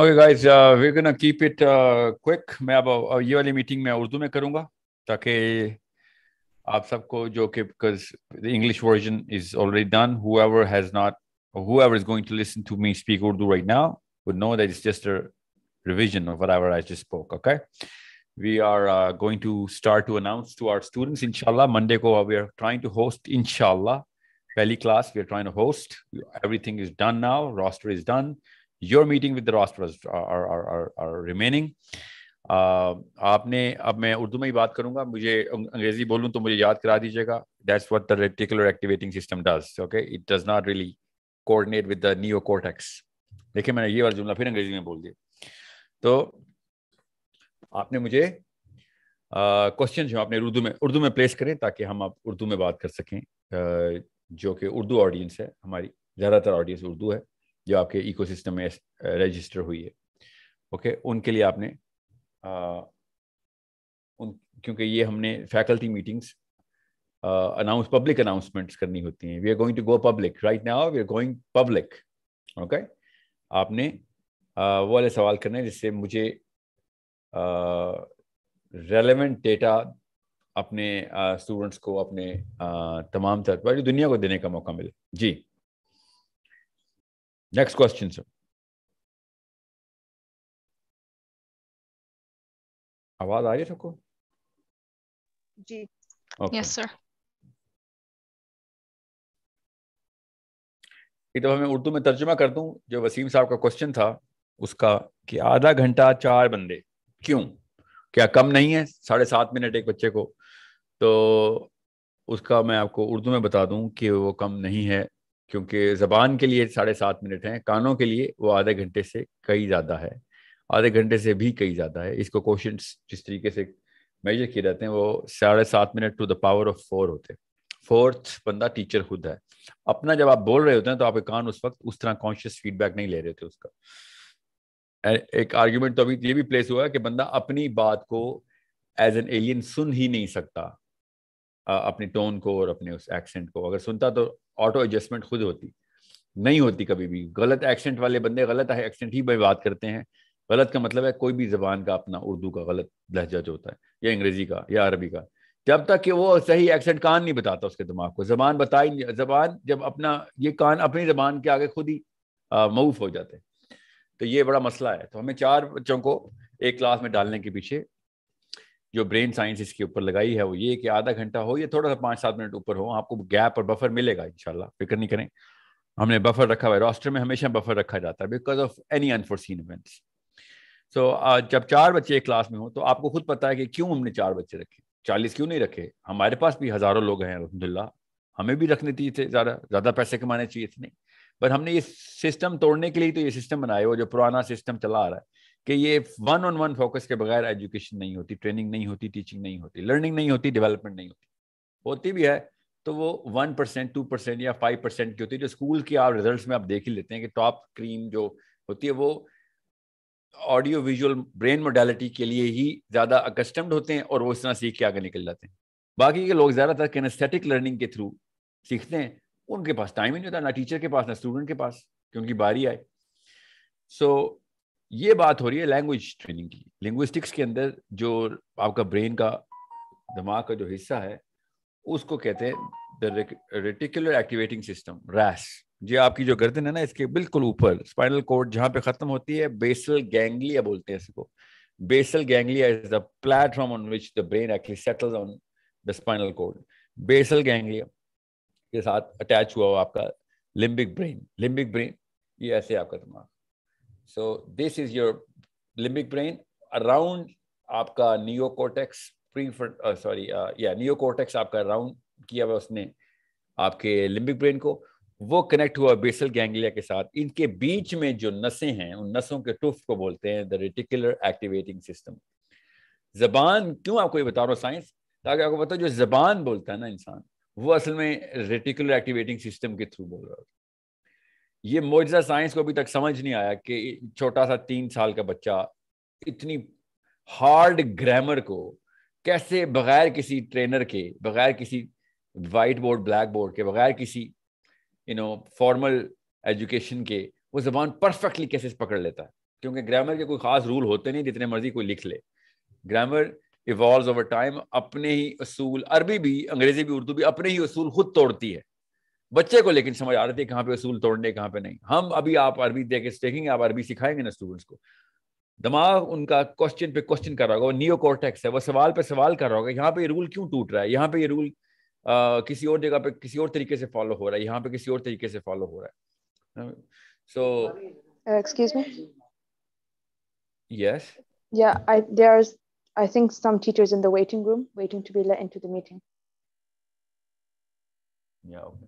Okay guys we gonna keep it quick मैं अब uh, ये वाली मीटिंग मैं उर्दू में करूंगा ताकि आप सबको जो कि because the English version is already done whoever has not whoever is going to listen to me speak Urdu right now would know that it's just a revision of whatever I just spoke okay we are uh, going to start to announce to our students inshallah monday ko we are trying to host inshallah Pehli class we are trying to host everything is done now roster is done your meeting with the rosters are, uh, आपने अब मैं उर्दू में ही बात करूंगा मुझे अंग्रेजी बोलूं तो मुझे याद करा दीजिएगा that's what the reticular activating system does okay it does not really coordinate with the neocortex देखिए मैंने ये वाला जुमला फिर अंग्रेजी में बोल दिया तो आपने मुझे क्वेश्चन uh, जो आपने उर्दू में उर्दू में प्लेस करें ताकि हम आप उर्दू में बात कर सकें uh, जो कि उर्दू ऑडियंस है हमारी ज़्यादातर ऑडियंस उर्दू है जो आपके इकोसिस्टम में रजिस्टर हुई है ओके okay? उनके लिए आपने आ, उन क्योंकि ये हमने faculty meetings announce public announcements करनी होती हैं we are going to go public right now we are going public okay आपने आ, वो वाले सवाल करने हैं जिससे मुझे रेलेवेंट डेटा अपने स्टूडेंट्स को अपने आ, तमाम तरफ दुनिया को देने का मौका मिले जी Next question, sir. आवाज आ रही है सबको जी यस सर एक दफा मैं उर्दू में तर्जुमा कर दूं जो वसीम साहब का क्वेश्चन था उसका कि आधा घंटा चार बंदे क्यों क्या कम नहीं है साढ़े सात मिनट एक बच्चे को तो उसका मैं आपको उर्दू में बता दूं कि वो कम नहीं है क्योंकि ज़बान के लिए साढ़े सात मिनट हैं कानों के लिए वो आधे घंटे से कई ज़्यादा है आधे घंटे से भी कई ज़्यादा है इसको क्वेश्चन जिस तरीके से मेजर किए जाते हैं वो साढ़े सात minute to the power of four होते हैं फोर्थ बंदा टीचर खुद है अपना जब आप बोल रहे होते हैं तो आपके कान उस वक्त उस तरह कॉन्शियस फीडबैक नहीं ले रहे थे उसका एक आर्ग्यूमेंट तो अभी ये भी प्लेस हुआ है कि बंदा अपनी बात को एज एन एलियन सुन ही नहीं सकता अपने टोन को और अपने उस एक्सेंट को अगर सुनता तो ऑटो एडजस्टमेंट खुद होती नहीं होती कभी भी गलत एक्सेंट वाले बंदे गलत एक्सेंट ही बात करते हैं गलत का मतलब है कोई भी जबान का अपना उर्दू का गलत लहजा जो होता है या अंग्रेजी का या अरबी का जब तक कि वो सही एक्सेंट कान नहीं बताता उसके दिमाग को जबान बताई नहीं जबान जब अपना ये कान अपनी जबान के आगे खुद ही मऊफ हो जाते हैं तो ये बड़ा मसला है तो हमें चार बच्चों को एक क्लास में डालने के पीछे जो ब्रेन साइंस इसके ऊपर लगाई है वो ये कि आधा घंटा हो या थोड़ा सा पाँच सात मिनट ऊपर हो आपको गैप और बफर मिलेगा इनशाला फिक्र नहीं करें हमने बफर रखा हुआ है रॉस्टर में हमेशा बफर रखा जाता है because of any unforeseen events so जब चार बच्चे एक क्लास में हो तो आपको खुद पता है कि क्यों हमने चार बच्चे रखे चालीस क्यों नहीं रखे हमारे पास भी हज़ारों लोग हैं अलहमदिल्ला हमें भी रखने चाहिए थे ज़्यादा ज़्यादा पैसे कमाने चाहिए थे नहीं पर हमने ये सिस्टम तोड़ने के लिए तो ये सिस्टम बनाया वो जो पुराना सिस्टम चला आ रहा है कि ये वन ऑन वन फोकस के बगैर एजुकेशन नहीं होती ट्रेनिंग नहीं होती टीचिंग नहीं होती लर्निंग नहीं होती डेवलपमेंट नहीं होती होती भी है तो वो वन परसेंट टू परसेंट या फाइव परसेंट की होती है जो स्कूल की आप रिजल्ट में आप देख ही लेते हैं कि टॉप क्रीम जो होती है वो ऑडियो विजुअल ब्रेन मोडेलिटी के लिए ही ज़्यादा अकस्टम्ड होते हैं और वो इस तरह सीख के आगे निकल जाते हैं बाकी के लोग ज़्यादातर कैनस्थेटिक लर्निंग के थ्रू सीखते हैं उनके पास टाइम ही नहीं होता ना टीचर के पास ना स्टूडेंट के पास कि उनकी बारी आए सो so, ये बात हो रही है लैंग्वेज ट्रेनिंग की लिंग्विस्टिक्स के अंदर जो आपका ब्रेन का दिमाग का जो हिस्सा है उसको कहते हैं the reticular activating system RAS जी आपकी जो गर्दन है ना इसके बिल्कुल ऊपर स्पाइनल कोड जहाँ पे खत्म होती है बेसल गैंगलिया बोलते हैं इसको basal ganglia is the platform on which the brain actually settles on the spinal cord basal ganglia के साथ अटैच हुआ हुआ आपका लिम्बिक ब्रेन लिम्बिक ब्रेन ये ऐसे आपका दिमाग so this is your limbic brain around आपका नियो कोटेक्स प्री सॉरी या नियो कोटेक्स आपका राउंड किया हुआ उसने आपके लिम्बिक ब्रेन को वो कनेक्ट हुआ बेसल गैंग्लिया के साथ इनके बीच में जो नसें हैं उन नसों के टुफ को बोलते हैं द रेटिकुलर एक्टिवेटिंग सिस्टम जबान क्यों आपको ये बता रहा हूँ साइंस ताकि आपको पता जो जबान बोलता है ना इंसान वो असल में रेटिकुलर एक्टिवेटिंग सिस्टम के थ्रू बोल रहा होता ये मोजा साइंस को अभी तक समझ नहीं आया कि छोटा सा तीन साल का बच्चा इतनी हार्ड ग्रामर को कैसे बगैर किसी ट्रेनर के बगैर किसी वाइट बोर्ड ब्लैक बोर्ड के बगैर किसी यू नो फॉर्मल एजुकेशन के वो जबान परफेक्टली कैसे पकड़ लेता है क्योंकि ग्रामर के कोई खास रूल होते नहीं जितने मर्जी कोई लिख ले ग्रामर इवॉल्व ओवर टाइम अपने ही असूल अरबी भी अंग्रेजी भी उर्दू भी अपने ही असूल खुद तोड़ती है बच्चे को लेकिन समझ आ रही थी कहाँ पे असूल तोड़ने कहाँ पे नहीं हम अभी आप अरबी देखे देखेंगे आप अरबी सिखाएंगे ना स्टूडेंट्स को दिमाग उनका क्वेश्चन पे क्वेश्चन कर रहा होगा वो न्यू कॉर्टेक्स है वो सवाल पे सवाल कर रहा होगा यहाँ पे ये रूल क्यों टूट रहा है यहाँ पे ये रूल आ, किसी और जगह पे किसी और तरीके से फॉलो हो रहा है यहाँ पे किसी और तरीके से फॉलो हो रहा है so excuse me yes yeah I there is I think some teachers in the waiting room waiting to be let into the meeting yeah okay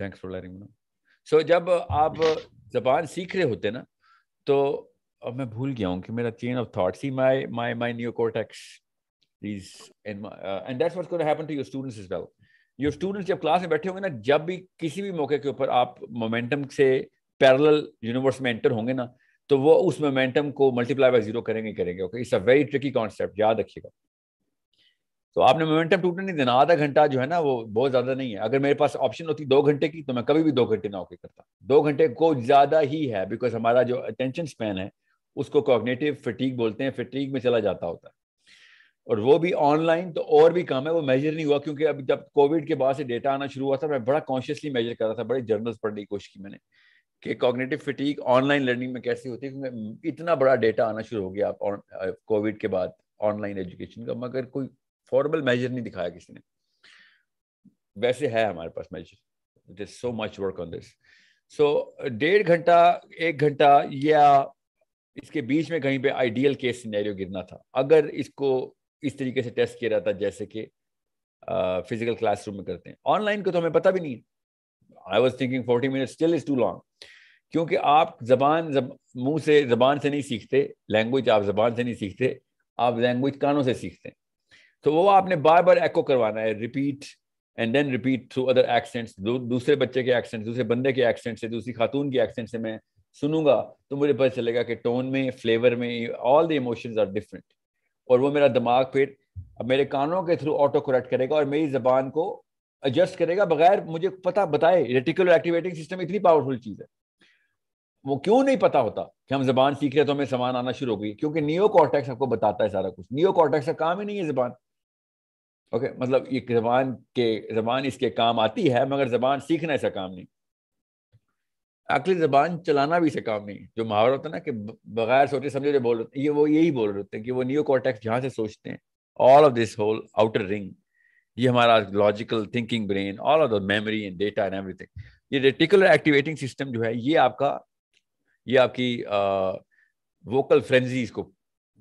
thanks for learning no so जब आप जबान सीख रहे होते ना तो अब मैं भूल गया हूँ कि मेरा chain of thoughts see my my my neocortex is in and that's what's gonna happen to your students as well your students जब क्लास में बैठे होंगे ना जब भी किसी भी मौके के ऊपर आप मोमेंटम से पैरेलल यूनिवर्स में एंटर होंगे ना तो वो उस मोमेंटम को मल्टीप्लाई बाय जीरो करेंगे करेंगे okay it's a very tricky concept याद रखिएगा तो आपने मोमेंटम टूटने नहीं देना आधा घंटा जो है ना वो बहुत ज्यादा नहीं है अगर मेरे पास ऑप्शन होती दो घंटे की तो मैं कभी भी दो घंटे नौकरी करता दो घंटे को ज्यादा ही है बिकॉज हमारा जो अटेंशन स्पैन है उसको कॉग्नेटिव फिटीक बोलते हैं फिटीक में चला जाता होता है और वो भी ऑनलाइन तो और भी कम है वो मेजर नहीं हुआ क्योंकि अब जब कोविड के बाद से डेटा आना शुरू हुआ था मैं बड़ा कॉन्शियसली मेजर कर रहा था बड़े जर्नल्स पढ़ने की कोशिश की मैंने कि कॉग्नेटिव फिटीक ऑनलाइन लर्निंग में कैसे होती है क्योंकि इतना बड़ा डेटा आना शुरू हो गया कोविड के बाद ऑनलाइन एजुकेशन का मगर कोई फॉर्मल मेजर नहीं दिखाया किसी ने वैसे है हमारे पास major is so much work on this so डेढ़ घंटा एक घंटा या इसके बीच में कहीं पे आइडियल केस सिनेरियो गिरना था अगर इसको इस तरीके से टेस्ट किया जाता जैसे कि फिजिकल क्लासरूम में करते हैं ऑनलाइन को तो हमें पता भी नहीं I was thinking forty minute still is too long क्योंकि आप जबान जब मुंह से जबान से नहीं सीखते लैंग्वेज आप जबान से नहीं सीखते आप लैंग्वेज कानों से सीखते हैं तो वो आपने बार बार एक्ो करवाना है repeat and then repeat through other accents दूसरे बच्चे के एक्सेंट दूसरे बंदे के एक्सेंट से दूसरी खातून के एक्सेंट से मैं सुनूंगा तो मुझे पता चलेगा कि टोन में फ्लेवर में all the emotions are different और वो मेरा दिमाग फिर अब मेरे कानों के थ्रू ऑटो करेक्ट करेगा और मेरी जबान को एडजस्ट करेगा बगैर मुझे पता बताए रेटिकुलर एक्टिवेटिंग सिस्टम इतनी पावरफुल चीज़ है वो क्यों नहीं पता होता कि हम जबान सीख रहे तो हमें सामान आना शुरू हो गई क्योंकि नियो कॉर्टेक्स आपको बताता है सारा कुछ नियो कॉर्टेक्स का काम ही नहीं है जबान ओके okay, मतलब ये जबान के जबान इसके काम आती है मगर जबान सीखना ऐसा काम नहीं अकली जबान चलाना भी इसे काम नहीं जो मुहावरा होता है ना कि बगैर सोचे समझे जो बोल रहे ये वो यही बोल रहे होते हैं कि वो न्यू कॉन्टेक्स जहाँ से सोचते हैं all of this whole outer ring ये हमारा logical thinking brain all of the memory and data and every ये रेटिकुलर एक्टिवेटिंग सिस्टम जो है ये आपका ये आपकी आ, वोकल फ्रेंजी को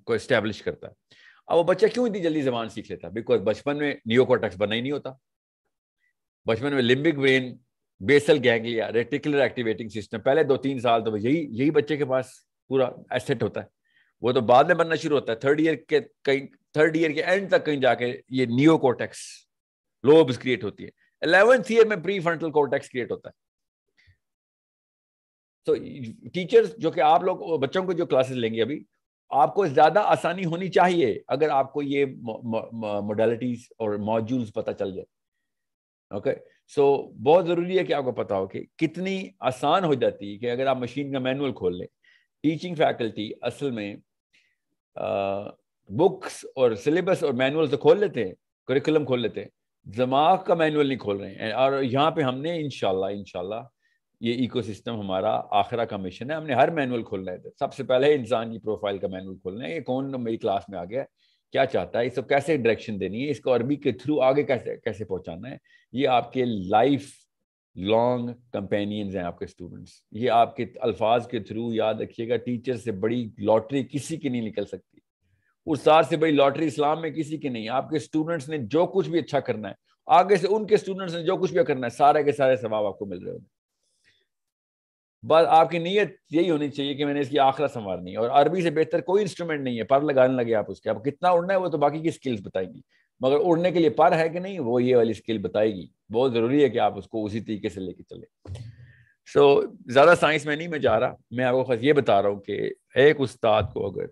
को इस्टेब्लिश करता है अब वो बच्चा क्यों इतनी जल्दी जबान सीख लेता बिकॉज बचपन में नियोकोटक्स बना ही नहीं होता बचपन में limbic brain basal ganglia reticular activating system पहले दो तीन साल तो यही यही बच्चे के पास पूरा एसेट होता है वो तो बाद में बनना शुरू होता है थर्ड ईयर के कहीं थर्ड ईयर के एंड तक कहीं जाके ये नियोकोटेक्स लोब्स क्रिएट होती है एलेवेंथ ईयर में प्री फ्रंटल कोटेक्स क्रिएट होता है तो टीचर्स जो कि आप लोग बच्चों को जो क्लासेस लेंगे अभी आपको ज़्यादा आसानी होनी चाहिए अगर आपको ये मोडलिटीज और मॉड्यूल्स पता चल जाए ओके सो बहुत ज़रूरी है कि आपको पता हो कि कितनी आसान हो जाती है कि अगर आप मशीन का मैनुअल खोल लें टीचिंग फैकल्टी असल में आ, बुक्स और सिलेबस और मैनुअल तो खोल लेते हैं करिकुलम खोल लेते हैं दिमाग का मैनुअल नहीं खोल रहे हैं और यहाँ पे हमने इनशाला इनशाला ये इकोसिस्टम हमारा आखिरा का मिशन है हमने हर मैनुअल खोलना है सबसे पहले इंसान की प्रोफाइल का मैनुअल खोलना है ये कौन मेरी क्लास में आ गया क्या चाहता है इसको कैसे डायरेक्शन देनी है इसको अरबी के थ्रू आगे कैसे कैसे पहुंचाना है ये आपके लाइफ लॉन्ग कंपेनियंस हैं आपके स्टूडेंट्स ये आपके अल्फाज के थ्रू याद रखिएगा टीचर से बड़ी लॉटरी किसी की नहीं निकल सकती उस्ताद से बड़ी लॉटरी इस्लाम में किसी की नहीं आपके स्टूडेंट्स ने जो कुछ भी अच्छा करना है आगे से उनके स्टूडेंट्स ने जो कुछ भी करना है सारे के सारे स्वभाव आपको मिल रहे होंगे बस आपकी नीयत यही होनी चाहिए कि मैंने इसकी आखिर संवारनी है और अरबी से बेहतर कोई इंस्ट्रूमेंट नहीं है पर लगाने लगे आप उसके आप कितना उड़ना है वो तो बाकी की स्किल्स बताएंगी मगर उड़ने के लिए पर है कि नहीं वो ये वाली स्किल बताएगी बहुत ज़रूरी है कि आप उसको उसी तरीके से लेके चले सो so, ज़्यादा साइंस में नहीं मैं जा रहा मैं आपको खास ये बता रहा हूँ कि एक उस्ताद को अगर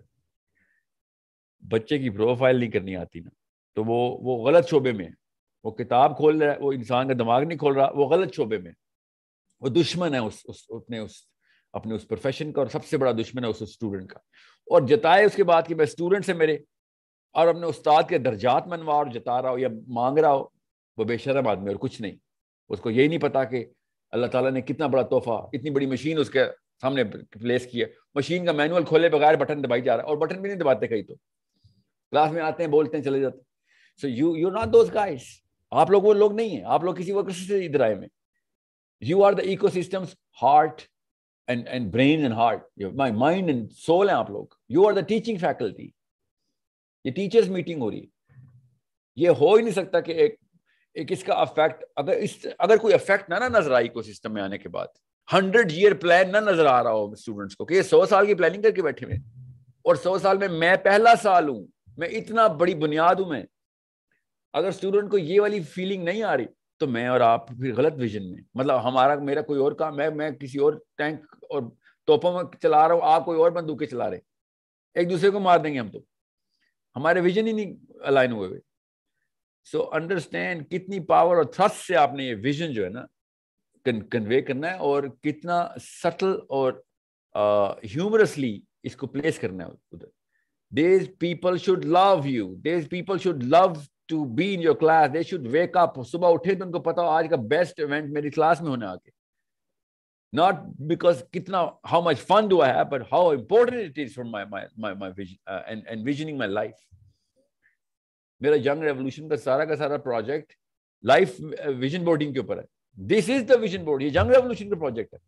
बच्चे की प्रोफाइल नहीं करनी आती ना तो वो वो गलत शोबे में वो किताब खोल रहा है वो इंसान का दिमाग नहीं खोल रहा वो गलत शोबे में वो दुश्मन है उस उस उसने उस अपने उस प्रोफेशन का और सबसे बड़ा दुश्मन है उस स्टूडेंट का और जताए उसके बाद कि मैं स्टूडेंट से मेरे और अपने उस्ताद के दर्जात मनवा और जता रहा हो या मांग रहा हो वो बेशरम आदमी और कुछ नहीं उसको यही नहीं पता कि अल्लाह ताला ने कितना बड़ा तोहफा इतनी बड़ी मशीन उसके सामने प्लेस की है मशीन का मैनुअल खोले बगैर बटन दबाई जा रहा है और बटन भी नहीं दबाते कहीं तो क्लास में आते हैं बोलते हैं चले जाते so you you not those guys आप लोग वो लोग नहीं है आप लोग किसी वक्त से इधर आए में you are the ecosystem's heart and, and brain and heart my mind and soul है आप लोग you are the teaching faculty ये टीचर्स मीटिंग हो रही ये हो ही नहीं सकता कि एक एक इसका अफेक्ट अगर इस अगर कोई अफेक्ट ना ना नजर आए इको सिस्टम में आने के बाद हंड्रेड ईयर प्लान ना नजर आ रहा हो स्टूडेंट्स को कि ये सौ साल की प्लानिंग करके बैठे हुए और सौ साल में मैं पहला साल हूं मैं इतना बड़ी बुनियाद हूं मैं अगर स्टूडेंट को ये वाली फीलिंग नहीं आ रही तो मैं और आप फिर गलत विजन में मतलब हमारा मेरा कोई और काम है मैं किसी और टैंक और तोपों में चला रहा हूँ आप कोई और बंदूकें चला रहे एक दूसरे को मार देंगे हम तो हमारे विजन ही नहीं अलाइन हुए हुए सो अंडरस्टैंड कितनी पावर और थ्रस्ट से आपने ये विजन जो है ना कन, कन्वे करना है और कितना सटल और ह्यूमरसली uh, इसको प्लेस करना है उधर these people should love you these people should love to be in your class they should wake up सुबह उठे तो उनको पता हो आज का बेस्ट इवेंट मेरी क्लास में होने आके नॉट बिकॉज कितना how much fun do I but how important it is for my my my and and visioning my life मेरा यंग रेवोल्यूशन का सारा का सारा प्रोजेक्ट लाइफ विजन बोर्डिंग के ऊपर है this is the vision board ये यंग रेवोल्यूशन का प्रोजेक्ट है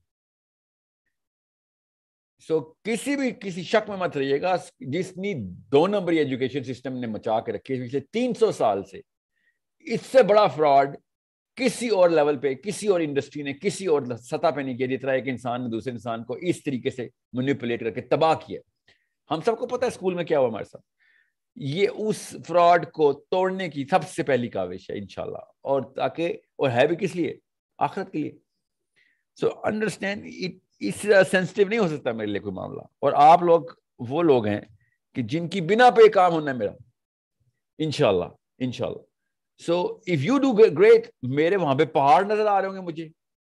सो किसी भी किसी शक में मत रहिएगा जिसनी दो नंबरी एजुकेशन सिस्टम ने मचा के रखी है पिछले तीन सौ साल से इससे बड़ा फ्रॉड किसी और लेवल पे किसी और इंडस्ट्री ने किसी और सतह पे नहीं किया जितना एक इंसान ने दूसरे इंसान को इस तरीके से मैनिपुलेट करके तबाह किया हम सबको पता है स्कूल में क्या हुआ हमारे साथ ये उस फ्रॉड को तोड़ने की सबसे पहली काविश है इनशाला और ताकि और है भी किस लिए आखिरत के लिए सो अंडरस्टैंड इट इससे सेंसिटिव नहीं हो सकता मेरे लिए कोई मामला और आप लोग वो लोग हैं कि जिनकी बिना पे काम होना है मेरा इनशाला इनशाला so if you do great मेरे वहां पे पहाड़ नजर आ रहे होंगे मुझे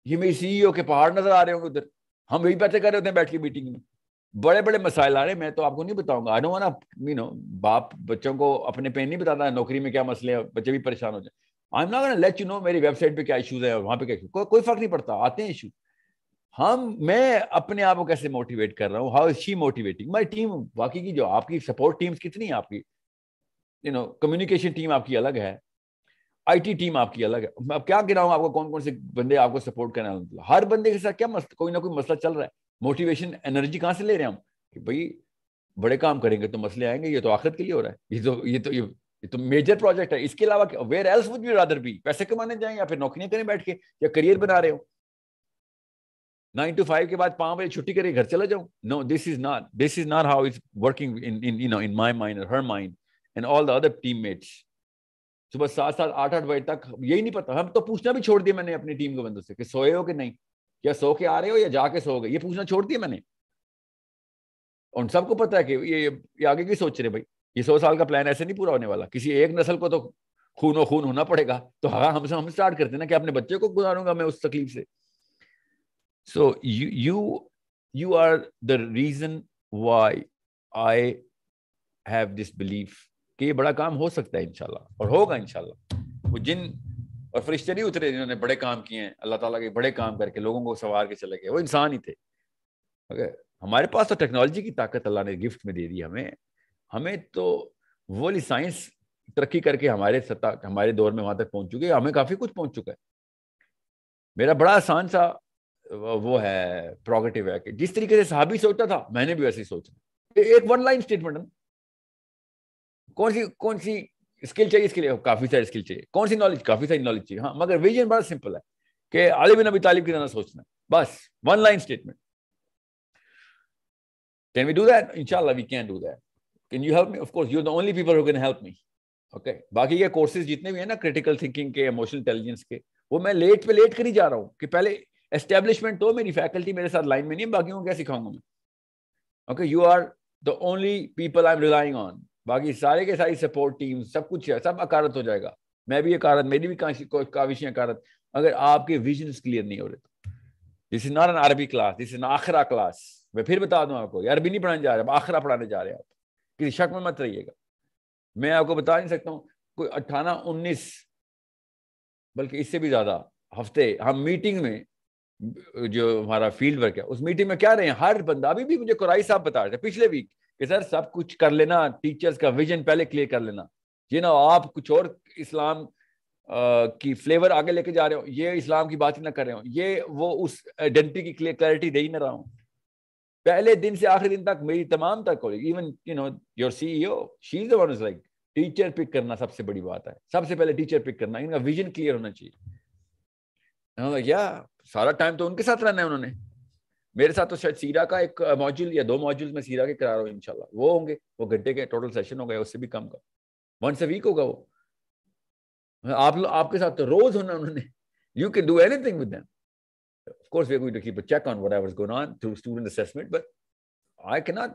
ये मेरे सीईओ e के पहाड़ नजर आ रहे होंगे उधर हम वही बातें कर रहे होते हैं बैठ के मीटिंग में बड़े बड़े मसाइल आ रहे हैं मैं तो आपको नहीं बताऊंगा I don't want you know बाप बच्चों को अपने पे नहीं बताता नौकरी में क्या मसले हैं बच्चे भी परेशान हो जाए I am not let you know मेरी वेबसाइट पे क्या इशूज है और वहां पे क्या को, कोई फर्क नहीं पड़ता आते हैं इशू हम मैं अपने आप को कैसे मोटिवेट कर रहा हूँ how is she motivating my team बाकी की जो आपकी सपोर्ट टीम्स कितनी है आपकी यू नो कम्युनिकेशन टीम आपकी अलग है आईटी टीम आपकी अलग है मैं अब क्या गिराऊँ आपको कौन कौन से बंदे आपको सपोर्ट करना वाले मतलब हर बंदे के साथ क्या मस्त कोई ना कोई मसला चल रहा है मोटिवेशन एनर्जी कहाँ से ले रहे हैं हम कि भाई बड़े काम करेंगे तो मसले आएंगे ये तो आखिरत के लिए हो रहा है ये तो ये तो ये ये तो मेजर प्रोजेक्ट है इसके अलावा where else would be rather be पैसे कमाने जाएं या फिर नौकरियां करें बैठ के या करियर बना रहे हो नाइन टू फाइव के बाद पाँच बजे छुट्टी करके घर चला जाऊँ no this is not this is not how is working in in you know in my mind her mind and all the other team mates सुबह सात सात आठ आठ बजे तक यही नहीं पता हम तो पूछना भी छोड़ दिया मैंने अपनी टीम के बंदों से कि सोए हो कि नहीं या सो के आ रहे हो या जाके सो गए ये पूछना छोड़ दिया मैंने उन सबको पता है कि ये ये आगे की सोच रहे भाई ये सौ साल का प्लान ऐसे नहीं पूरा होने वाला किसी एक नस्ल को तो खूनो खून होना पड़ेगा तो हाँ हमसे हम स्टार्ट करते ना कि अपने बच्चे को गुजारूंगा मैं उस तकलीफ से so you you you are the reason why I have this belief कि ये बड़ा काम हो सकता है इंशाल्लाह और होगा इंशाल्लाह वो जिन और फरिश्ते नहीं उतरे जिन्होंने बड़े काम किए हैं अल्लाह ताला के बड़े काम करके लोगों को सवार के चले गए वो इंसान ही थे अगर हमारे पास तो टेक्नोलॉजी की ताकत अल्लाह ने गिफ्ट में दे दी हमें हमें तो वो साइंस तरक्की करके हमारे सतह हमारे दौर में वहां तक पहुंच है हमें काफ़ी कुछ पहुंच चुका है मेरा बड़ा आसान सा वो है प्रोगेटिव है कि जिस तरीके से साहबी सोचता था मैंने भी वैसे ही सोचा तो एक वन लाइन स्टेटमेंट है कौन सी कौन सी स्किल चाहिए इसके लिए काफी सारी स्किल चाहिए कौन सी नॉलेज काफी सारी नॉलेज चाहिए हाँ मगर विजन बड़ा सिंपल है कि आलिब नबी तालिब की तरह सोचना बस one line statement Can we do that? Inshallah, we can do that. Can you help me? Of course, you're the only people who can help me. Okay. बाकी ये कोर्सेज जितने भी हैं ना क्रिटिकल थिंकिंग के इमोशनल इंटेलिजेंस के वो मैं लेट पे लेट कर ही जा रहा हूँ कि पहले एस्टेब्लिशमेंट तो मेरी फैकल्टी मेरे साथ लाइन में नहीं बाकियों को क्या सिखाऊंगा मैं okay you are the only people I am relying on बाकी सारे के सारी सपोर्ट टीम सब कुछ है सब अकारत हो जाएगा मैं भी अकारत मेरी भी काविश अकारत अगर आपके विजन क्लियर नहीं हो रहे this is not an Arabi class this is आखरा क्लास मैं फिर बता दूं आपको अरबी नहीं पढ़ाने जा रहे आखरा पढ़ाने जा रहे हैं आप किसी शक में मत रहिएगा मैं आपको बता नहीं सकता हूँ कोई अट्ठारह उन्नीस बल्कि इससे भी ज्यादा हफ्ते हम मीटिंग में जो हमारा फील्ड वर्क है उस मीटिंग में क्या रहे हैं हर बंदा अभी भी मुझे कुराई साहब बता रहे थे पिछले वीक कि सर सब कुछ कर लेना टीचर्स का विजन पहले क्लियर कर लेना ये ना आप कुछ और इस्लाम आ, की फ्लेवर आगे लेके जा रहे हो ये इस्लाम की बात ही ना कर रहे हो ये वो उस आइडेंटिटी की क्लियर क्लैरिटी दे ही ना रहा हूँ पहले दिन से आखिरी दिन तक मेरी तमाम तक college even you know your C CEO she is one is like teacher pick करना सबसे बड़ी बात है सबसे पहले टीचर पिक करना इनका विजन क्लियर होना चाहिए या सारा टाइम तो उनके साथ रहना है उन्होंने मेरे साथ तो शायद सीरा का एक मॉड्यूल या दो मॉड्यूल में सीरा के करा रहा हूँ इनशाला वो होंगे वो घंटे के टोटल सेशन हो गए उससे भी कम का वन से वीक होगा वो आप आपके साथ तो रोज होना उन्होंने you can do anything them. Of course, we're going to keep a check on whatever's going on through student assessment, but I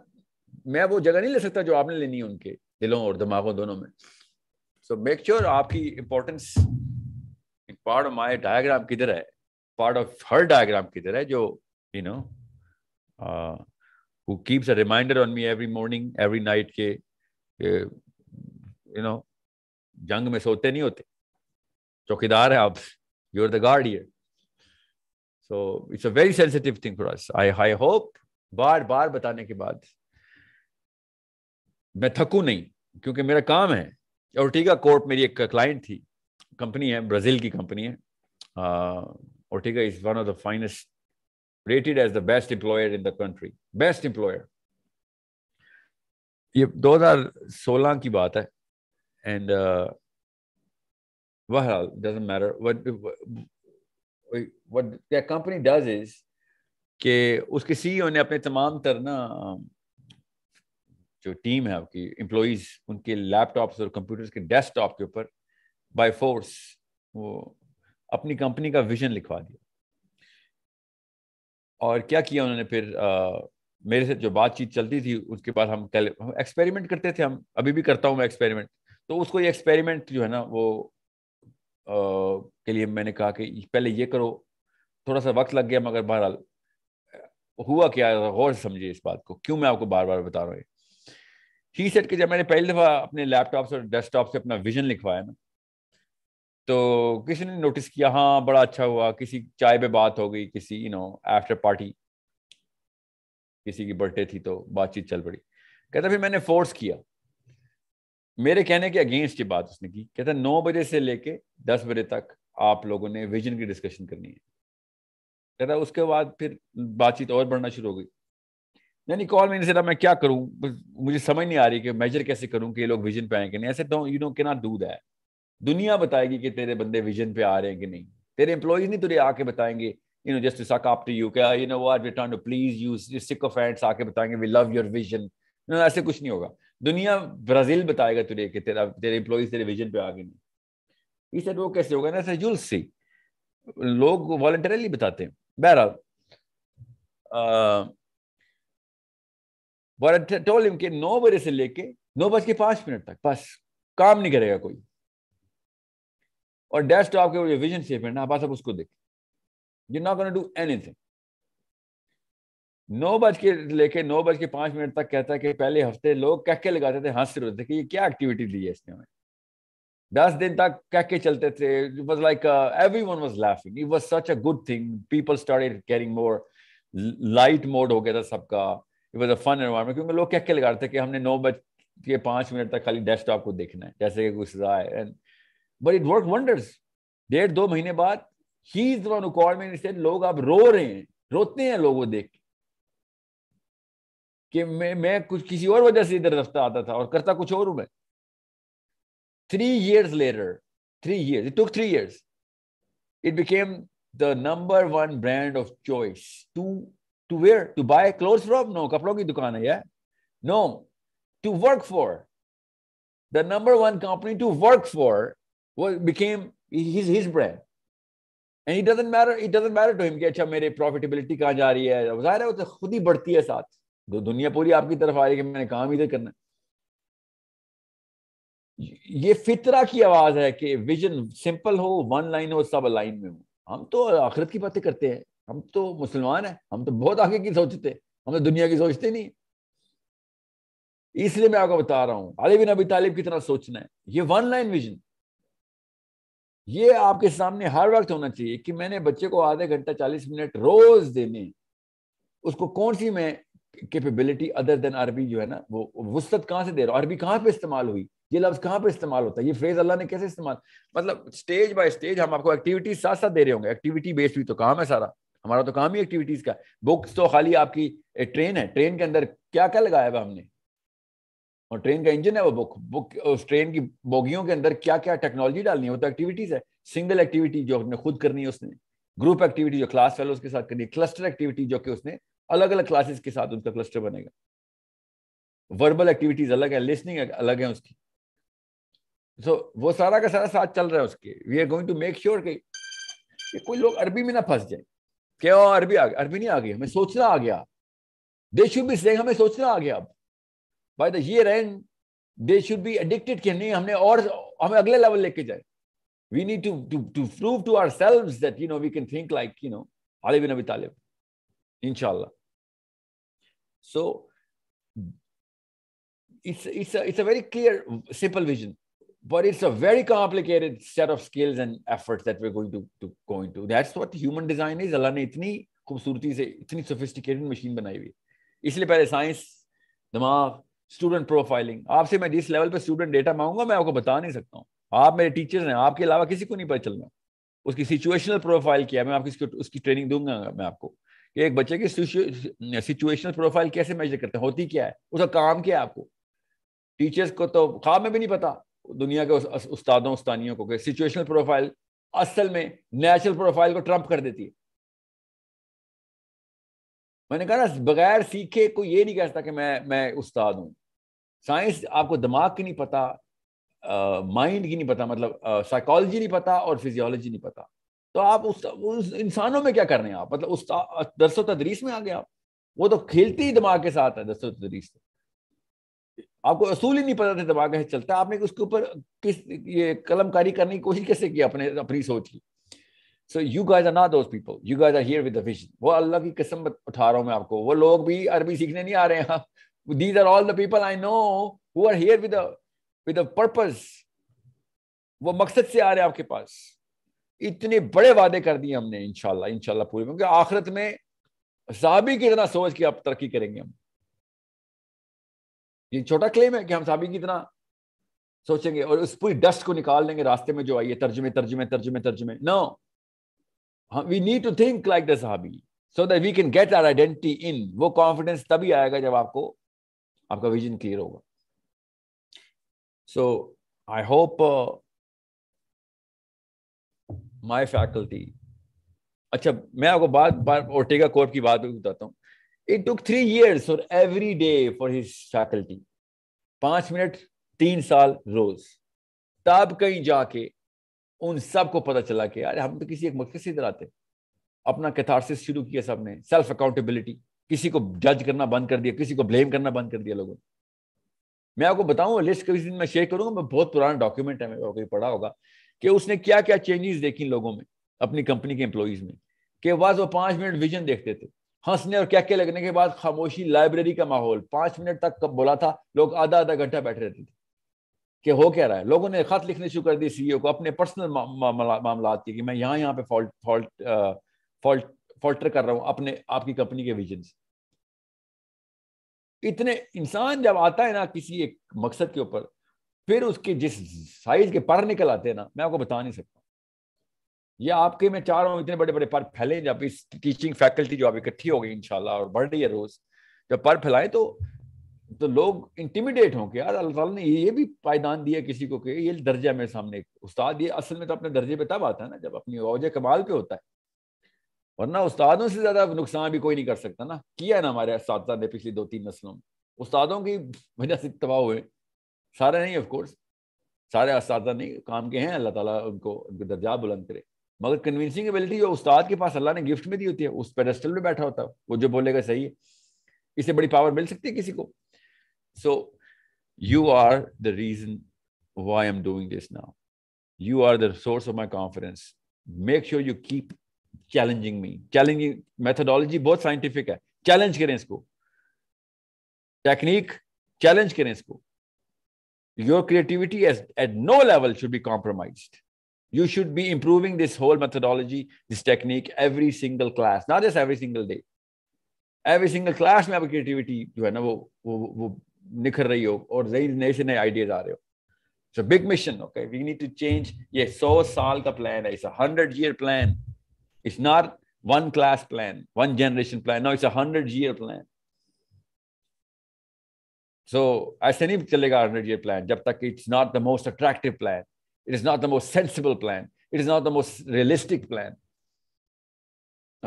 मैं वो जगह नहीं ले सकता जो आपने लेनी है उनके दिलों और दिमागों दोनों में सो मेक श्योर आपकी importance part of my diagram किधर है पार्ट ऑफ हर डायग्राम की तरह जो you know who keeps a reminder on me every morning every night के यू नो जंग में सोते नहीं होते चौकीदार है आप यू द गार्ड ये so it's a very sensitive thing for us I I hope बार बार बताने के बाद मैं थकू नहीं क्योंकि मेरा काम है और टीका कोर्ट मेरी एक क्लाइंट थी कंपनी है ब्राजील की कंपनी है uh, Ortega is one of the finest, rated as the best employer in the country. Best employer. ये 2016 की बात है एंड वह doesn't matter what what company does is के उसके सीईओ e ने अपने तमाम तर ना जो टीम है आपकी एम्प्लॉज उनके लैपटॉप्स और कंप्यूटर्स के डेस्कटॉप के ऊपर बाय फोर्स वो अपनी कंपनी का विजन लिखवा दिया और क्या किया उन्होंने फिर आ, मेरे से जो बातचीत चलती थी उसके बाद हम कल एक्सपेरिमेंट करते थे हम अभी भी करता हूँ मैं एक्सपेरिमेंट तो उसको ये एक्सपेरिमेंट जो है ना वो आ, के लिए मैंने कहा कि पहले ये करो थोड़ा सा वक्त लग गया मगर बहरहाल हुआ क्या गौर समझिए इस बात को क्यों मैं आपको बार बार बता रहा हूँ ही सेट कि जब मैंने पहली दफ़ा अपने लैपटॉप से और डेस्कटॉप से अपना विजन लिखवाया ना तो किसी ने नोटिस किया हाँ बड़ा अच्छा हुआ किसी चाय पे बात हो गई किसी यू नो आफ्टर पार्टी किसी की बर्थडे थी तो बातचीत चल पड़ी कहता फिर मैंने फोर्स किया मेरे कहने के अगेंस्ट ये बात उसने की कहता नौ बजे से लेके दस बजे तक आप लोगों ने विजन की डिस्कशन करनी है कहता उसके बाद फिर बातचीत और बढ़ना शुरू हो गई यानी कॉल मैंने से मैं क्या करूं मुझे समझ नहीं आ रही कि मेजर कैसे करूं कि ये लोग विजन पे आए कि नहीं ऐसे तो यू नो के नॉट डू दैट दुनिया बताएगी कि तेरे बंदे विजन पे आ रहे हैं कि नहीं तेरे एम्प्लॉज नहीं तुझे आके बताएंगे you know just suck up to you क्या you know what we to please you sick of ends आके बताएंगे वी लव योर विजन ऐसे कुछ नहीं होगा दुनिया ब्राजील बताएगा तुझे कि तेरा तेरे एम्प्लॉयज तेरे विजन पे आ गए नहीं इस वो कैसे होगा ना यूल सी लोग वॉलंटरली बताते हैं बहरहाल टोल हिम के नौ बजे से लेके नौ बज के पांच मिनट तक बस काम नहीं करेगा कोई और डेस्कटॉप के वो जो विजन स्टेटमेंट ना आप उसको देखें you not gonna do anything नौ बज के लेके नौ बज के पांच मिनट तक कहता है कि पहले हफ्ते लोग कहके लगाते थे हंस रहे थे कि ये क्या एक्टिविटी दी है इसने हमें दस दिन तक कहके चलते थे was like everyone was laughing it was such a good thing people start carrying more light mode हो गया था सबका it was a fun environment क्योंकि लोग कहके लगा रहे थे कि हमने नौ बज के पांच मिनट तक खाली डेस्कटॉप को देखना है जैसे कि कुछ and but it work wonders डेढ़ दो महीने बाद ही लोग अब रो रहे हैं रोते हैं लोगों देख कि मैं मैं कुछ किसी और वजह से इधर रास्ता आता था और करता कुछ और मैं three years later three years it took three years it became the number one brand of choice to to wear to buy cloth from no कपड़ों की दुकान है यार no to work for the number one company to work for वो became his his brand and it doesn't matter it doesn't matter to him कि अच्छा मेरे profitability कहाँ जा रही है जाहिर है वो तो खुद ही बढ़ती है साथ दुनिया पूरी आपकी तरफ आ रही है कि मैंने काम इधर तो करना ये फितरा की आवाज है कि विजन सिंपल हो वन लाइन हो सब लाइन में हो हम तो आखिरत की बातें करते हैं हम तो मुसलमान हैं हम तो बहुत आगे की सोचते हैं हम तो दुनिया की सोचते नहीं इसलिए मैं आपको बता रहा हूँ अली बिन अबी तालिब की तरह सोचना है ये वन लाइन विजन ये आपके सामने हर वक्त होना चाहिए कि मैंने बच्चे को आधे घंटा चालीस मिनट रोज देने उसको कौन सी मैं कैपेबिलिटी अदर देन अरबी जो है ना वो वस्तत कहाँ से दे रहा हूँ अरबी कहाँ पे इस्तेमाल हुई ये लफ्ज कहाँ पे इस्तेमाल होता है ये फ्रेज अल्लाह ने कैसे इस्तेमाल मतलब स्टेज बाय स्टेज हम आपको एक्टिविटीज साथ साथ दे रहे होंगे एक्टिविटी बेस्ड भी तो काम है सारा हमारा तो काम ही एक्टिविटीज का बुक्स तो खाली आपकी ट्रेन है ट्रेन के अंदर क्या क्या लगाया हुआ हमने और ट्रेन का इंजन है वो बुक बुक उस ट्रेन की बोगियों के अंदर क्या क्या टेक्नोलॉजी डालनी है वो तो एक्टिविटीज है सिंगल एक्टिविटी जो अपने खुद करनी है उसने ग्रुप एक्टिविटी जो क्लास फेलोज के साथ करनी है क्लस्टर एक्टिविटी जो कि उसने अलग अलग क्लासेस के साथ उनका क्लस्टर बनेगा वर्बल एक्टिविटीज अलग है लिसनिंग अलग है उसकी सो so, वो सारा का सारा साथ चल रहा है उसके we are going to make sure कि कोई लोग अरबी में ना फंस जाए क्या अरबी आ गया अरबी नहीं आ गई हमें सोचना आ गया देश बी से हमें सोचना आ गया अब by the year end, they should be addicted कि नहीं we need to, to, to prove to ourselves that you know we can think like you know Ali bin Abi Talib, inshallah. So it's it's a it's a very clear, simple vision, but it's a very complicated set of skills and efforts that we're going to, to go into. That's what human design is. Allah ne itni खूबसूरती se itni sophisticated machine बनाई हुई इसलिए पहले science दिमाग student profiling आपसे मैं जिस level पे स्टूडेंट डेटा मांगूंगा मैं आपको बता नहीं सकता हूँ आप मेरे टीचर्स हैं आपके अलावा किसी को नहीं पता चलना उसकी सिचुएशनल प्रोफाइल क्या मैं आपकी उसकी ट्रेनिंग दूंगा मैं आपको कि एक बच्चे की सिचुएशनल प्रोफाइल कैसे मेजर करते हैं होती क्या है उसका काम क्या है आपको टीचर्स को तो ख्वाब में भी नहीं पता दुनिया के उस्तादों उस्तानियों को सिचुएशनल प्रोफाइल असल में नेचुरल प्रोफाइल को ट्रंप कर देती है मैंने कहा ना बगैर सीखे कोई ये नहीं कह सकता कि मैं मैं उस्ताद हूं साइंस आपको दिमाग की नहीं पता माइंड की नहीं पता मतलब साइकोलॉजी नहीं पता और फिजियोलॉजी नहीं पता तो आप उस, उस इंसानों में क्या कर रहे हैं आप मतलब उस दरस तदरीस में आ गए आप वो तो खेलते ही दिमाग के साथ है दरसो तदरीस आपको असूल ही नहीं पता था दिमाग कैसे चलता आपने उसके ऊपर किस ये कलमकारी करने की कोशिश कैसे की अपने अपनी सोच की so you guys are not those people you guys are here with vision वो अल्लाह की कसम उठा रहा हूँ मैं आपको वो लोग भी अरबी सीखने नहीं आ रहे हैं These are all the people I know who are here with a with a purpose. वो मकसद से आ रहे हैं आपके पास इतने बड़े वादे कर दिए हमने इनशाला इनशाला पूरे क्योंकि आखिरत में साहबी की इतना सोच के आप तरक्की करेंगे हम ये छोटा क्लेम है कि हम साहबी की इतना सोचेंगे और उस पूरी डस्ट को निकाल लेंगे रास्ते में जो आई है तर्जुमे तर्जुमे तर्जुमे तर्जुमे no we need to think like the sahabi so that we can get our identity in वो कॉन्फिडेंस तभी आएगा जब आपको आपका विजन क्लियर होगा सो आई होप माई फैकल्टी अच्छा मैं आपको बात बार ओटेगा कोर्प की बात बताता हूँ इट टुक थ्री ईयर्स और every day for his faculty पांच मिनट तीन साल रोज तब कहीं जाके उन सबको पता चला कि यार हम तो किसी एक मकसद से इधर आते अपना कैथारसिस शुरू किया सबने सेल्फ अकाउंटेबिलिटी किसी को जज करना बंद कर दिया किसी को ब्लेम करना बंद कर दिया लोगों ने मैं आपको बताऊं लिस्ट कभी दिन मैं शेयर करूंगा मैं बहुत पुराना डॉक्यूमेंट है मेरे पढ़ा होगा कि उसने क्या क्या चेंजेस देखी लोगों में अपनी कंपनी के एम्प्लॉयज में कि वह वो पांच मिनट विजन देखते थे हंसने और क्या क्या लगने के बाद खामोशी लाइब्रेरी का माहौल पांच मिनट तक कब बोला था लोग आधा आधा घंटा बैठे रहते थे कि हो क्या रहा है लोगों ने खत लिखने शुरू कर दिए सीईओ e को अपने पर्सनल मामला कि मैं यहाँ यहाँ पे फॉल्ट फॉल्ट फॉल्ट फॉल्टर कर रहा हूँ अपने आपकी कंपनी के विजन से इतने इंसान जब आता है ना किसी एक मकसद के ऊपर फिर उसके जिस साइज के पर निकल आते हैं ना मैं आपको बता नहीं सकता ये आपके मैं चाह रहा हूँ इतने बड़े बड़े पर फैले जब इस टीचिंग फैकल्टी जो आप इकट्ठी हो गई इनशाला और बढ़ रही है रोज जब पर फैलाएं तो तो लोग इंटिमिडेट हों कि यार अल्लाह ताला ने ये भी पायदान दिया किसी को कि ये दर्जा मेरे सामने उस्ताद ये असल में तो अपने दर्जे पे तब आता है ना जब अपनी औजे कमाल पे होता है वरना उस्तादों से ज़्यादा नुकसान भी कोई नहीं कर सकता ना किया है ना हमारे साथ ने पिछली दो तीन नस्लों में उस्तादों की वजह से तबाह हुए सारे नहीं ऑफकोर्स सारे इस नहीं काम के हैं अल्लाह ताला उनको उनके दर्जा बुलंद करे मगर कन्विंसिंग एबिलिटी जो उस्ताद के पास अल्लाह ने गिफ्ट में दी होती है उस पेडस्टल में बैठा होता है वो जो बोलेगा सही है इससे बड़ी पावर मिल सकती है किसी को so you are the reason why am doing this now you are the source of my confidence make sure you keep challenging me challenging methodology बहुत साइंटिफिक है चैलेंज करें इसको टेक्निक चैलेंज करें इसको your creativity edge at no level should be compromise you should be improving this whole methodology this technique every single class not just every single day every single class में आपकी creativity जो है ना वो वो वो निखर रही हो और नए नए से नए आइडियाज आ रहे हो so big mission okay we need to change ये सौ साल का प्लान है it's hundred year plan It's not one class plan, one generation plan. No, it's a hundred year plan. So ऐसे नहीं चलेगा हंड्रेड ईयर प्लान जब तक it's not the most attractive plan it is not the most sensible plan it is not the most realistic plan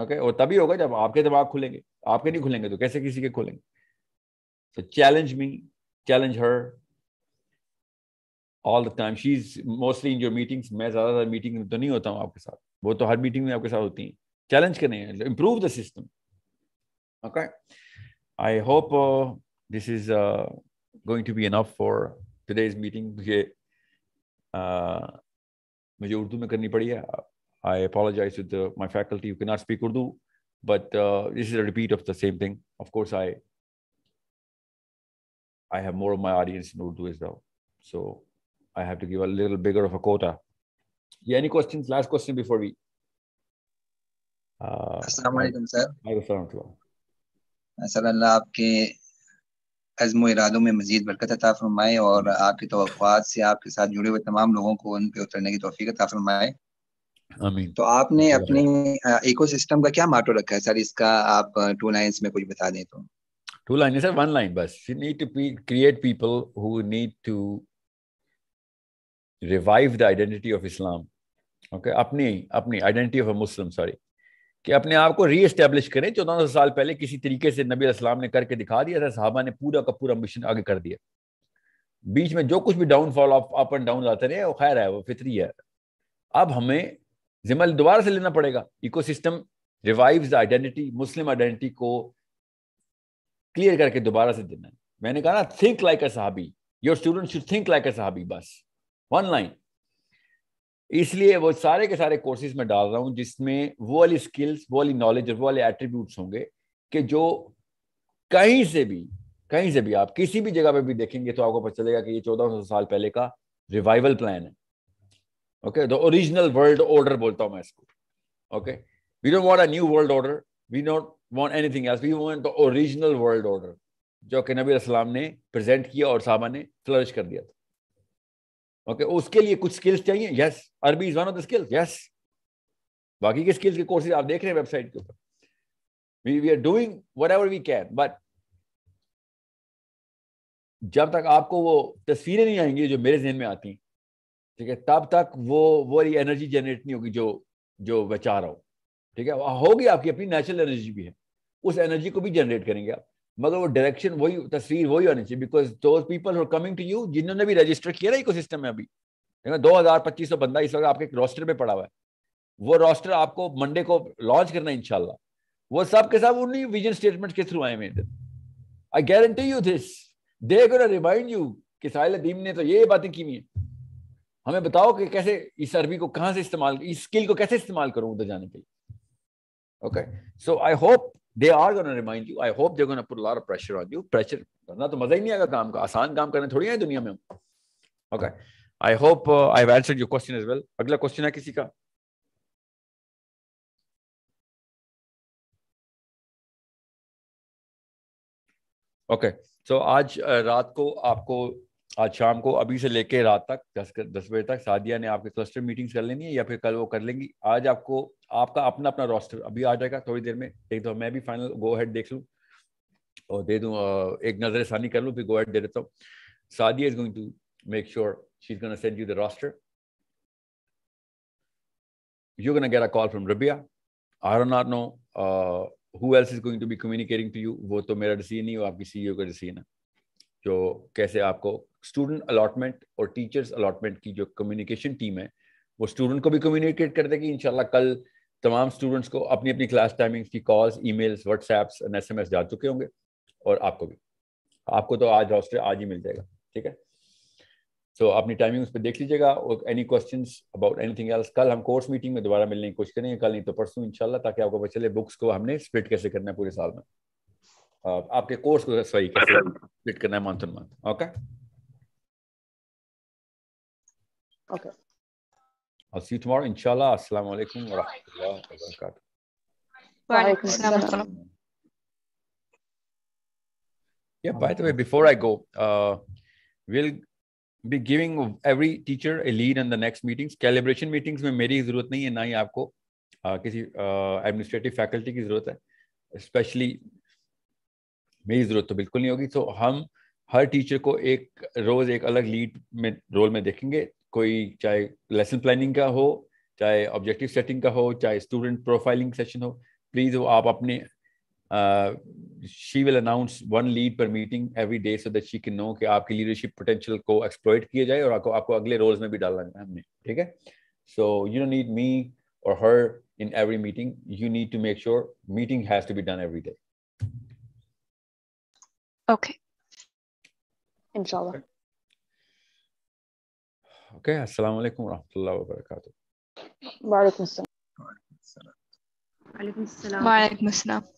okay और तभी होगा जब आपके दिमाग खुलेंगे आपके नहीं खुलेंगे तो कैसे किसी के खुलेंगे So challenge me, challenge her all the time. She's mostly in your meetings. मैं ज़्यादातर मीटिंग में तो नहीं होता हूँ आपके साथ वो तो हर मीटिंग में आपके साथ होती हैं चैलेंज करें improve the okay i hope uh, this is uh, going to be enough for today's meeting मुझे uh, मुझे उर्दू में करनी पड़ी है i apologize to my faculty You cannot speak urdu but uh, this is a repeat of the same thing of course i i have more of my audience in urdu as well so i have to give a little bigger of a quota Yeah, any questions? Last question before we. Sir uh, uh, आपके अज़म इरादों में मजीद बरकत अता फरमाए और आपकी तो से आपके साथ जुड़े हुए तमाम लोगों को उन पे उतरने की तोफ़ी अता फरमाए तो आपने अपने इको सिस्टम का क्या माटो रखा है सर इसका आप टू लाइंस में कुछ बता दें तो two line sir one line बस you need to create people who need to revive the identity of Islam okay अपनी अपनी identity of a Muslim sorry कि अपने आप को री एस्टेब्लिश करें चौदह सौ साल पहले किसी तरीके से नबी इस्लाम ने करके दिखा दिया था साहबा ने पूरा का पूरा मिशन आगे कर दिया बीच में जो कुछ भी डाउनफॉल अप एंड डाउन आते रहे वो खैर है वो फितरी है अब हमें जिम्मा दोबारा से लेना पड़ेगा ecosystem revive the identity Muslim identity को क्लियर करके दोबारा से देना है मैंने कहा ना think like a sahabi your student should think like a sahabi बस वन लाइन इसलिए वो सारे के सारे कोर्सेज में डाल रहा हूं जिसमें वो वाली स्किल्स वो वाली नॉलेज वो वाले एट्रीब्यूट्स होंगे कि जो कहीं से भी कहीं से भी आप किसी भी जगह पे भी देखेंगे तो आपको पता चलेगा कि ये चौदह सौ साल पहले का रिवाइवल प्लान है okay the original world order बोलता हूं मैं इसको okay we don't want a new world order we don't want anything else we want the original world order जो कि नबी ने प्रेजेंट किया और साहबा ने फ्लरिश कर दिया था ओके okay, oh, उसके लिए कुछ स्किल्स चाहिए yes Arabi is one of the skills yes बाकी के स्किल्स के कोर्सेज आप देख रहे हैं वेबसाइट के ऊपर we we are doing whatever we can but जब तक आपको वो तस्वीरें नहीं आएंगी जो मेरे जहन में आती हैं ठीक है तब तक वो वो एनर्जी जनरेट नहीं होगी जो जो बचा रहा हो ठीक है होगी आपकी अपनी नेचुरल एनर्जी भी है उस एनर्जी को भी जनरेट करेंगे आप मतलब वो डायरेक्शन वही तस्वीर वही होनी चाहिए बिकॉज दो पीपल कमिंग टू यू जिन्होंने भी रजिस्टर किया ना इको सिस्टम में अभी दो हजार पच्चीस सौ बंदा इस वक्त आपके रोस्टर में पड़ा हुआ है वो रोस्टर आपको मंडे को लॉन्च करना है इनशाला वो सब के साथ उन्हीं विजन स्टेटमेंट के थ्रू आए मेरे I guarantee you this they remind you कि साहिल अदीम ने तो ये बातें की हुई हैं हमें बताओ कि कैसे इस अरबी को कहाँ से इस्तेमाल इस स्किल को कैसे इस्तेमाल करूँ उधर जाने के लिए okay so I hope they are gonna remind you I hope they gonna put lot of pressure on you pressure करना तो मजा ही नहीं आएगा काम का आसान काम करने थोड़ी है दुनिया में okay I hope I have answered your question as well अगला क्वेश्चन है किसी का ओके okay, सो so आज uh, रात को आपको आज शाम को अभी से लेके रात तक दस दस बजे तक सादिया ने आपके क्लस्टर मीटिंग कर लेनी है या फिर कल वो कर लेंगी आज आपको आपका अपना अपना रोस्टर अभी आ जाएगा थोड़ी देर में एक दो तो मैं भी फाइनल गो हेड देख लूँ और दे दूँ एक नजर सानी कर लूँ फिर गो हेड दे देता हूँ Sadia is going to make sure she is gonna send you the roster you gonna get a call from Rabia Rabia. I do know who else is going to be communicating to you वो तो मेरा decision नहीं वो आपकी CEO का decision है जो कैसे आपको स्टूडेंट अलॉटमेंट और टीचर्स अलॉटमेंट की जो कम्युनिकेशन टीम है वो स्टूडेंट को भी कम्युनिकेट कर देगी इनशाला कल तमाम स्टूडेंट्स को अपनी अपनी क्लास टाइमिंग्स की calls mails WhatsApps S M जा चुके होंगे और आपको भी आपको तो आज हॉस्टल आज ही मिल जाएगा ठीक है सो so, अपनी टाइमिंग उस पर देख लीजिएगा और any question about anything else कल हम कोर्स मीटिंग में दोबारा मिलने की कोशिश करेंगे कल नहीं तो परसों इनशाला ताकि आपको पता चले बुक्स को हमने स्प्लिट कैसे करना है पूरे साल में आपके कोर्स को सही कैसे कंप्लीट करना है month month okay okay I'll see you tomorrow, inshallah. Assalamu alaikum wa rahmatullahi wa barakatuh. Yeah, by the way, before I go, uh, we'll be giving every teacher a lead in the next meetings. Calibration meetings में मेरी जरूरत नहीं है ना ही आपको uh, किसी administrative uh, faculty की जरूरत मेरी ज़रूरत तो बिल्कुल नहीं होगी तो हम हर टीचर को एक रोज़ एक अलग लीड में रोल में देखेंगे कोई चाहे लेसन प्लानिंग का हो चाहे ऑब्जेक्टिव सेटिंग का हो चाहे स्टूडेंट प्रोफाइलिंग सेशन हो प्लीज़ वो आप अपने she will announce one lead पर meeting every day so that she can know कि आपकी लीडरशिप पोटेंशियल को एक्सप्लोइट किया जाए और आपको आपको अगले रोल्स में भी डालना है हमने ठीक है so you don't need me और हर in every meeting you need to make sure meeting has to be done every day Okay. Inshallah. Okay. Assalamu alaikum wa rahmatullahi wa barakatuh. Wa alaikum assalam. Wa alaikum assalam. Wa alaikum assalam.